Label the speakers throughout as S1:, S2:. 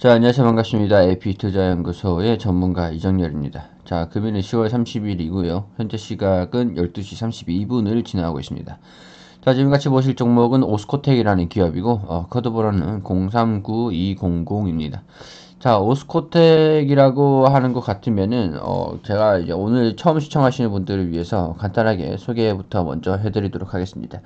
S1: 자, 안녕하세요. 반갑습니다. AP투자연구소의 전문가 이정열입니다. 자, 금일은 10월 30일이고요. 현재 시각은 12시 32분을 지나고 있습니다. 자, 지금 같이 보실 종목은 오스코텍이라는 기업이고, 어, 코드번호는 039200입니다. 자, 오스코텍이라고 하는 것 같으면은, 어, 제가 이제 오늘 처음 시청하시는 분들을 위해서 간단하게 소개부터 먼저 해드리도록 하겠습니다.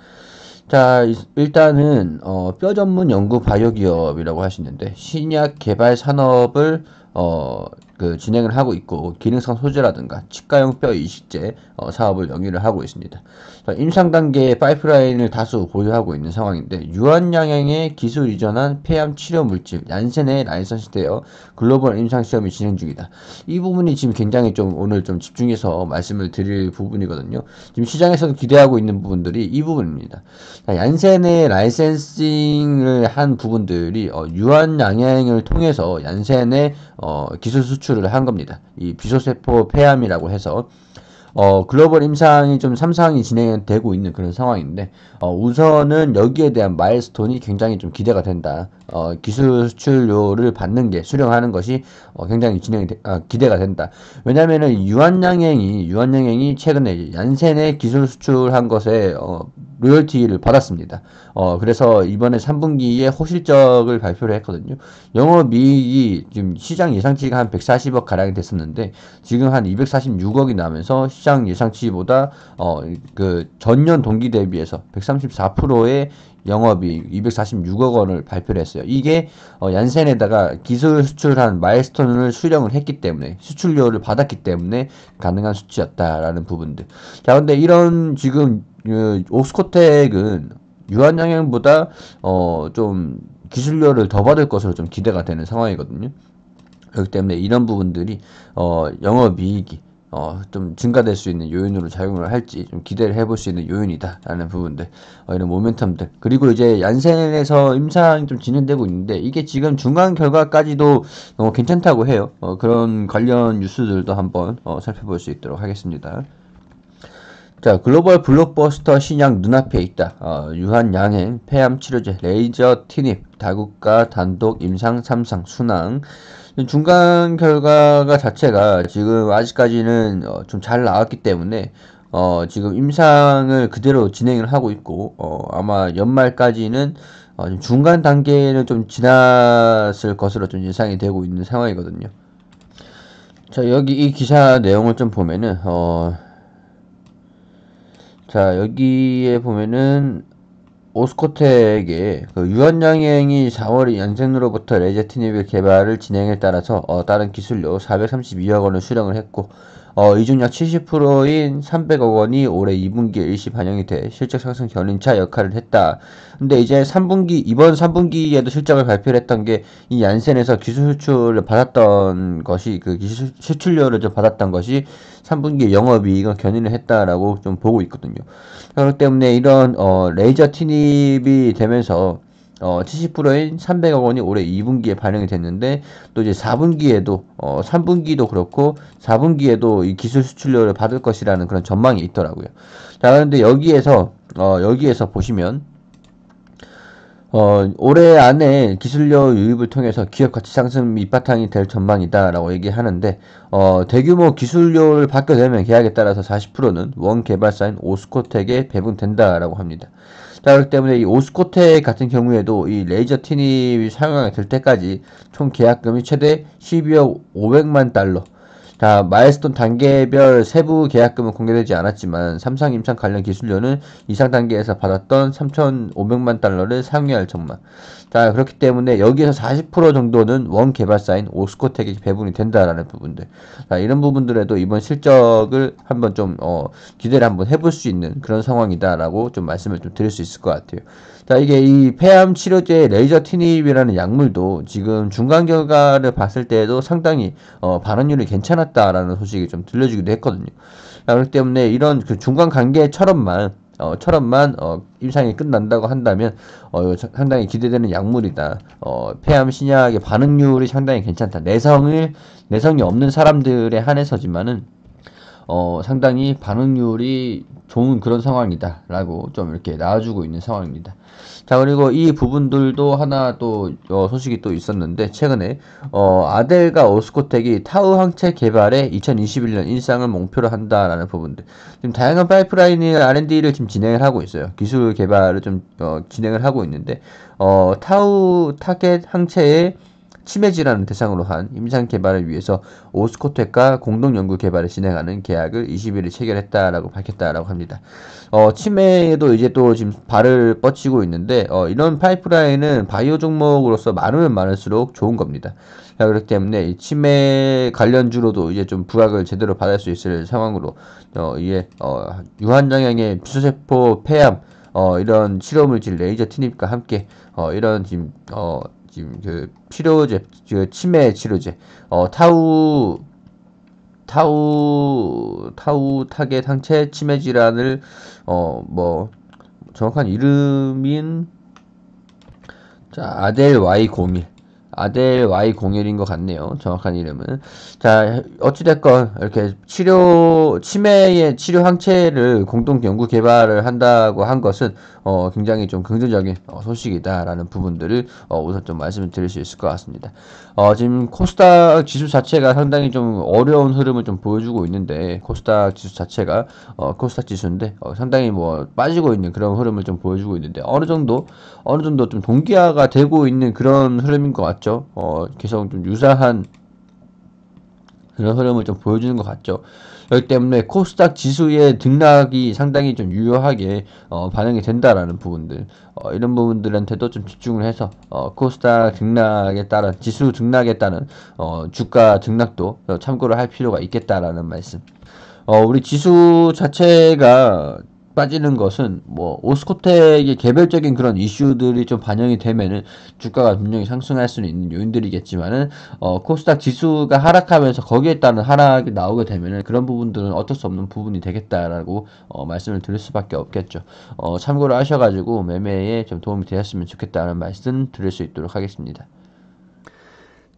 S1: 자, 일단은 어, 뼈 전문 연구 바이오 기업이라고 하시는데 신약 개발 산업을 어, 그 진행을 하고 있고 기능성 소재라든가 치과용 뼈 이식제 어, 사업을 영위를 하고 있습니다. 임상 단계의 파이프라인을 다수 보유하고 있는 상황인데 유한양행의 기술 이전한 폐암 치료 물질 얀센의 라이선스되어 글로벌 임상 시험이 진행 중이다. 이 부분이 지금 굉장히 좀 오늘 좀 집중해서 말씀을 드릴 부분이거든요. 지금 시장에서도 기대하고 있는 부분들이 이 부분입니다. 자, 얀센의 라이센싱을 한 부분들이 어, 유한양행을 통해서 얀센의 어, 기술 수출 추출을한 겁니다. 이 비소세포 폐암이라고 해서 어, 글로벌 임상이 좀 삼상이 진행되고 있는 그런 상황인데, 어, 우선은 여기에 대한 마일스톤이 굉장히 좀 기대가 된다. 어, 기술 수출료를 받는 게 수령하는 것이 어, 굉장히 진행이 되, 아, 기대가 된다. 왜냐하면은 유한양행이 유한양행이 최근에 얀센의 기술 수출한 것에 어, 로열티를 받았습니다. 어, 그래서 이번에 3분기에 호실적을 발표를 했거든요. 영업이익이 지금 시장 예상치가 한 140억 가량이 됐었는데 지금 한 246억이 나면서 시장 예상치보다 어, 그 전년 동기 대비해서 134%의 영업이익 246억 원을 발표를 했어요. 이게 어, 얀센에다가 기술 수출한 마일스톤을 수령을 했기 때문에 수출료를 받았기 때문에 가능한 수치였다라는 부분들. 자, 근데 이런 지금 그, 옥스코텍은 유한양행보다 어, 좀 기술료를 더 받을 것으로 좀 기대가 되는 상황이거든요. 그렇기 때문에 이런 부분들이 어, 영업이익이 어, 좀 증가될 수 있는 요인으로 작용을 할지 좀 기대를 해볼 수 있는 요인이다라는 부분들 어, 이런 모멘텀들 그리고 이제 얀센에서 임상이 좀 진행되고 있는데 이게 지금 중간 결과까지도 어, 괜찮다고 해요 어, 그런 관련 뉴스들도 한번 어, 살펴볼 수 있도록 하겠습니다. 자, 글로벌 블록버스터 신약 눈앞에 있다. 어, 유한 양행, 폐암 치료제, 레이저 티닙, 다국가 단독 임상 삼상 순항, 중간 결과가 자체가 지금 아직까지는 어, 좀잘 나왔기 때문에 어, 지금 임상을 그대로 진행을 하고 있고 어, 아마 연말까지는 어, 중간 단계는 좀 지났을 것으로 좀 예상이 되고 있는 상황이거든요. 자 여기 이 기사 내용을 좀 보면은 어, 자 여기에 보면은 오스코텍의 그 유한양행이 4월 연생으로부터 레제티니빌 개발을 진행에 따라서 어, 다른 기술료 432억 원을 수령을 했고 어, 이중약 70%인 300억 원이 올해 2분기 일시 반영이 돼 실적 상승 견인차 역할을 했다. 근데 이제 3분기 이번 3분기에도 실적을 발표를 했던 게 이 얀센에서 기술 수출을 받았던 것이 그 기술 수출료를 좀 받았던 것이 3분기 영업이익을 견인을 했다라고 좀 보고 있거든요. 그렇기 때문에 이런 어, 레이저 티닙이 되면서 어, 70%인 300억 원이 올해 2분기에 반영이 됐는데 또 이제 4분기에도 어, 3분기도 그렇고 4분기에도 이 기술 수출료를 받을 것이라는 그런 전망이 있더라고요. 자 그런데 여기에서 어, 여기에서 보시면 어, 올해 안에 기술료 유입을 통해서 기업 가치 상승 밑바탕이 될 전망이다라고 얘기하는데 어, 대규모 기술료를 받게 되면 계약에 따라서 40%는 원 개발사인 오스코텍에 배분된다라고 합니다. 자, 그렇기 때문에 이 오스코텍 같은 경우에도 이 레이저 틴이 사용이될 때까지 총 계약금이 최대 12억 500만 달러 자, 마일스톤 단계별 세부 계약금은 공개되지 않았지만 삼성 임상 관련 기술료는 이상 단계에서 받았던 3,500만 달러를 상회할 정만. 자, 그렇기 때문에 여기에서 40% 정도는 원 개발사인 오스코텍에 배분이 된다라는 부분들. 자, 이런 부분들에도 이번 실적을 한번 좀 어, 기대를 한번 해볼 수 있는 그런 상황이다라고 좀 말씀을 좀 드릴 수 있을 것 같아요. 자, 이게 이 폐암 치료제 레이저 티닙이라는 약물도 지금 중간 결과를 봤을 때에도 상당히 어, 반응률이 괜찮았다라는 소식이 좀 들려주기도 했거든요. 그렇기 때문에 이런 그 중간 관계처럼만 어, 처럼만 어, 임상이 끝난다고 한다면 어, 상당히 기대되는 약물이다. 어, 폐암 신약의 반응률이 상당히 괜찮다. 내성을 내성이 없는 사람들에 한해서지만은 어, 상당히 반응률이 좋은 그런 상황이다 라고 좀 이렇게 나와주고 있는 상황입니다 자 그리고 이 부분들도 하나 또 어, 소식이 또 있었는데 최근에 어, 아델과 오스코텍이 타우 항체 개발에 2021년 인상을 목표로 한다라는 부분들 지금 다양한 파이프라인의 R&D를 지금 진행을 하고 있어요 기술 개발을 좀 어, 진행을 하고 있는데 어, 타우 타겟 항체의 치매 질환을 대상으로 한 임상 개발을 위해서 오스코텍과 공동 연구 개발을 진행하는 계약을 20일에 체결했다라고 밝혔다라고 합니다. 어, 치매에도 이제 또 지금 발을 뻗치고 있는데 어, 이런 파이프라인은 바이오 종목으로서 많으면 많을수록 좋은 겁니다. 그렇기 때문에 이 치매 관련주로도 이제 좀 부각을 제대로 받을 수 있을 상황으로 어, 이게 어, 유한장애의 비소세포 폐암 어, 이런 치료물질 레이저 틴닙과 함께 어, 이런 지금 어, 지금 그 치료제, 그 치매 치료제, 어, 타우 타우 타우 타겟 상체 치매 질환을 어 뭐 정확한 이름인 자 아델 와이 고밀 아델 y 공1인것 같네요. 정확한 이름은. 자, 어찌됐건, 이렇게 치료, 치매의 치료 항체를 공동 연구 개발을 한다고 한 것은, 어, 굉장히 좀 긍정적인 어, 소식이다라는 부분들을, 어, 우선 좀 말씀을 드릴 수 있을 것 같습니다. 어, 지금 코스닥 지수 자체가 상당히 좀 어려운 흐름을 좀 보여주고 있는데, 코스닥 지수 자체가, 어, 코스닥 지수인데, 어, 상당히 뭐 빠지고 있는 그런 흐름을 좀 보여주고 있는데, 어느 정도, 어느 정도 좀 동기화가 되고 있는 그런 흐름인 것같아요 같죠. 어, 계속 좀 유사한 그런 흐름을 좀 보여주는 것 같죠. 그렇기 때문에 코스닥 지수의 등락이 상당히 좀 유효하게 어, 반영이 된다라는 부분들 어, 이런 부분들한테도 좀 집중을 해서 어, 코스닥 등락에 따른 지수 등락에 따른 어, 주가 등락도 참고를 할 필요가 있겠다라는 말씀. 어, 우리 지수 자체가 빠지는 것은 뭐 오스코텍의 개별적인 그런 이슈들이 좀 반영이 되면은 주가가 분명히 상승할 수 있는 요인들이겠지만은 어 코스닥 지수가 하락하면서 거기에 따른 하락이 나오게 되면은 그런 부분들은 어쩔 수 없는 부분이 되겠다라고 어 말씀을 드릴 수밖에 없겠죠. 어 참고를 하셔가지고 매매에 좀 도움이 되었으면 좋겠다는 말씀 드릴 수 있도록 하겠습니다.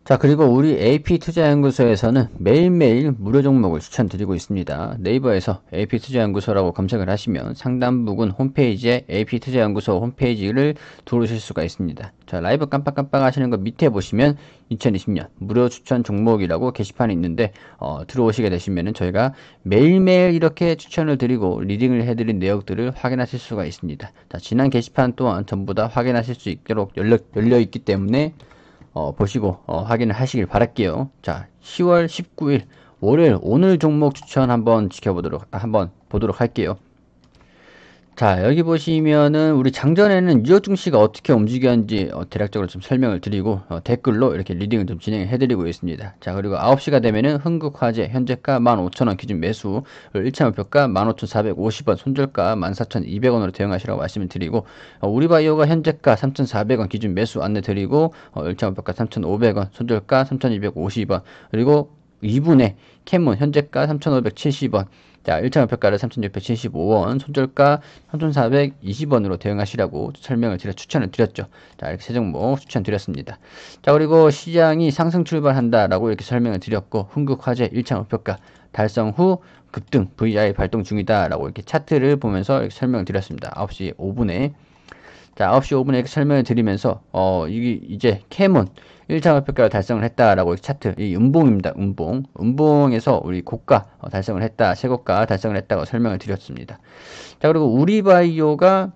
S1: 자 그리고 우리 AP투자연구소에서는 매일매일 무료 종목을 추천드리고 있습니다. 네이버에서 AP투자연구소라고 검색을 하시면 상단 부분 홈페이지에 AP투자연구소 홈페이지를 들어오실 수가 있습니다. 자 라이브 깜빡깜빡 하시는 거 밑에 보시면 2020년 무료 추천 종목이라고 게시판이 있는데 어, 들어오시게 되시면 저희가 매일매일 이렇게 추천을 드리고 리딩을 해드린 내역들을 확인하실 수가 있습니다. 자 지난 게시판 또한 전부 다 확인하실 수 있도록 열려, 열려 있기 때문에 어, 보시고 어, 확인을 하시길 바랄게요. 자, 10월 19일 월요일 오늘 종목 추천 한번 지켜보도록 한번 보도록 할게요. 자, 여기 보시면은 우리 장전에는 유효 증시가 어떻게 움직였는지 어, 대략적으로 좀 설명을 드리고 어, 댓글로 이렇게 리딩을 좀 진행해 드리고 있습니다. 자, 그리고 9시가 되면은 흥국화재 현재가 15,000원 기준 매수, 1차 목표가 15,450원, 손절가 14,200원으로 대응하시라고 말씀을 드리고 어, 우리바이오가 현재가 3,400원 기준 매수 안내 드리고 어, 1차 목표가 3,500원, 손절가 3,250원, 그리고 2분의 캐문 현재가 3,570원 자 1차 목표가를 3,675원 손절가 3,420원으로 대응하시라고 설명을 드려 추천을 드렸죠 자 이렇게 세 종목 추천드렸습니다 자 그리고 시장이 상승 출발한다 라고 이렇게 설명을 드렸고 흥국화재 1차 목표가 달성 후 급등 VI 발동 중이다 라고 이렇게 차트를 보면서 이렇게 설명을 드렸습니다 9시 5분에 자 9시 5분에 이렇게 설명을 드리면서 어 이게 이제 캐문 1차 목표가를 달성을 했다라고 차트 이 음봉입니다. 음봉 음봉에서 우리 고가 어, 달성을 했다 최고가 달성을 했다고 설명을 드렸습니다. 자 그리고 우리바이오가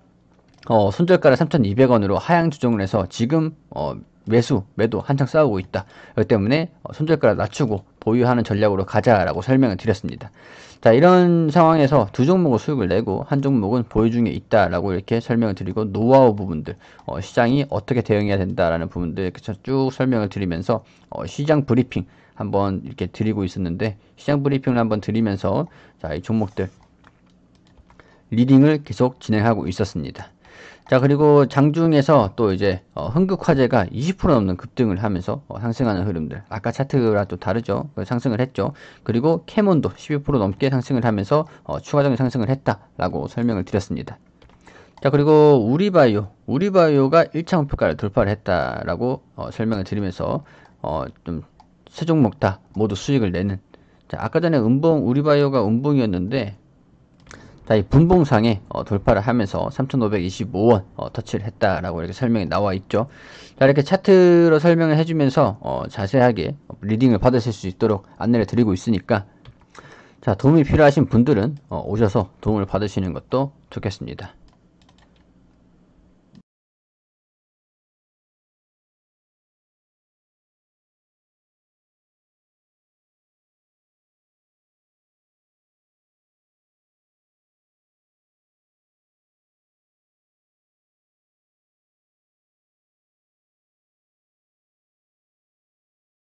S1: 어, 손절가를 3,200원으로 하향 조정을 해서 지금 어, 매수, 매도 한창 싸우고 있다. 그렇기 때문에 어, 손절가를 낮추고 보유하는 전략으로 가자라고 설명을 드렸습니다. 자, 이런 상황에서 두 종목을 수익을 내고 한 종목은 보유 중에 있다라고 이렇게 설명을 드리고 노하우 부분들, 어, 시장이 어떻게 대응해야 된다라는 부분들 이렇게 쭉 설명을 드리면서 어, 시장 브리핑 한번 이렇게 드리고 있었는데 시장 브리핑을 한번 드리면서 자, 이 종목들 리딩을 계속 진행하고 있었습니다. 자 그리고 장중에서 또 이제 어, 흥국화재가 20% 넘는 급등을 하면서 어, 상승하는 흐름들 아까 차트랑 또 다르죠 그 상승을 했죠 그리고 캐몬도 12% 넘게 상승을 하면서 어, 추가적인 상승을 했다라고 설명을 드렸습니다 자 그리고 우리바이오 우리바이오가 1차 목표가를 돌파를 했다라고 어, 설명을 드리면서 어, 좀 최종 목다 모두 수익을 내는 자, 아까 전에 은봉 우리바이오가 은봉이었는데 자, 이 분봉상에 어, 돌파를 하면서 3,525원 어, 터치를 했다라고 이렇게 설명이 나와 있죠. 자, 이렇게 차트로 설명을 해주면서 어, 자세하게 리딩을 받으실 수 있도록 안내를 드리고 있으니까 자, 도움이 필요하신 분들은 어, 오셔서 도움을 받으시는 것도 좋겠습니다.